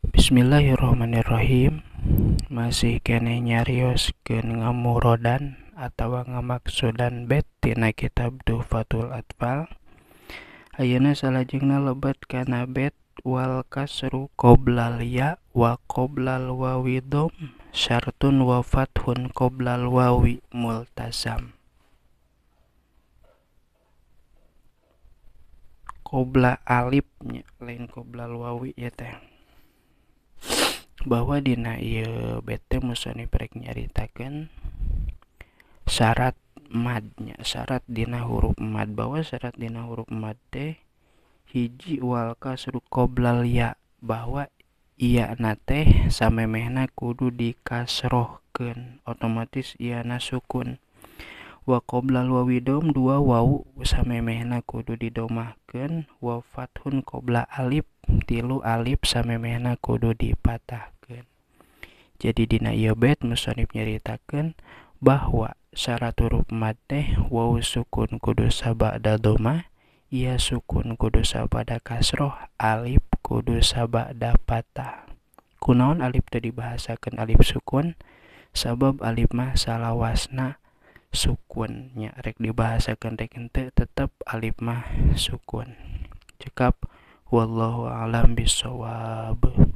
Bismillahirrahmanirrahim masih kene nyarios ke ngamurodan atau ngamaksudan bet tina kitab Dufatul Atfal salah jengna lebat kana bet wal kasru koblal ya wa koblal wawi dom syartun wa hun koblal wawi multazam Kobla alip lain koblal wawi ya teh bahwa dina ieu bete musoni prek nyaritakeun syarat madnya syarat dina huruf mad bahwa syarat dina huruf mad teh hiji wal kasru qoblal ya bahwa iya na teh samemehna kudu dikasrohkan otomatis iya na sukun wa qoblal wawidom dua wau samemehna kudu didomahkan wa fathun qobla alif tilu alif samemehna kudu dipatahkan jadi dina ieu bait musonib nyaritakeun bahwa syarat huruf mad teh waw sukun kudu sabada doma ia sukun kudu sabada kasroh alif kudu sabada patah kunaon alif tadi dibahasakan alif sukun sabab alif mah salawasna sukunnya rek dibahasakan rek ente tetap alif mah sukun cekap wallahu alam bisawab